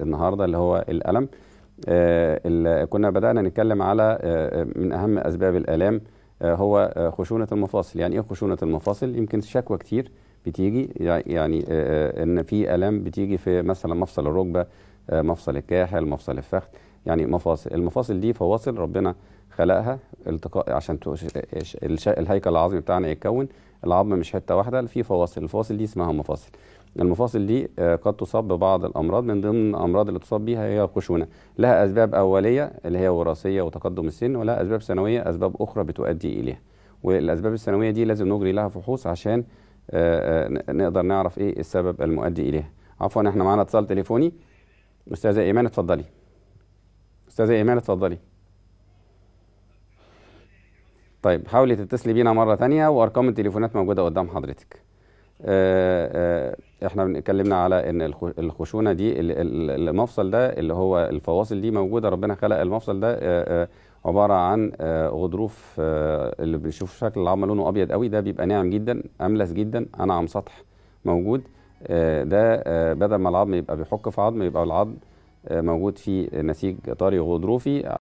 النهارده اللي هو الالم آه، اللي كنا بدانا نتكلم على آه، من اهم اسباب الالام آه، هو خشونه المفاصل يعني ايه خشونه المفاصل يمكن شكوى كتير بتيجي يعني ان في الام بتيجي في مثلا مفصل الركبه مفصل الكاحل مفصل الفخذ يعني مفاصل المفاصل دي فواصل ربنا خلقها التقاء عشان الهيكل العظمي بتاعنا يتكون العظم مش حته واحده في فواصل الفواصل دي اسمها مفاصل المفاصل دي آه، قد تصاب ببعض الامراض من ضمن الامراض اللي تصاب بيها هي الخشونه لها اسباب اوليه اللي هي وراثيه وتقدم السن ولها اسباب ثانويه اسباب اخرى بتؤدي اليها والاسباب الثانويه دي لازم نجري لها فحوص عشان آه، آه، نقدر نعرف ايه السبب المؤدي اليها عفوا احنا معانا اتصال تليفوني استاذه ايمان اتفضلي استاذه ايمان اتفضلي طيب حاولي تتصلي بينا مره ثانيه وارقام التليفونات موجوده قدام حضرتك احنا اتكلمنا على ان الخشونه دي المفصل ده اللي هو الفواصل دي موجوده ربنا خلق المفصل ده عباره عن غضروف اللي بنشوف شكل العظمه لونه ابيض قوي ده بيبقى ناعم جدا املس جدا انعم سطح موجود ده بدل ما العظم يبقى بيحك في عظم يبقى العظم موجود في نسيج طري غضروفي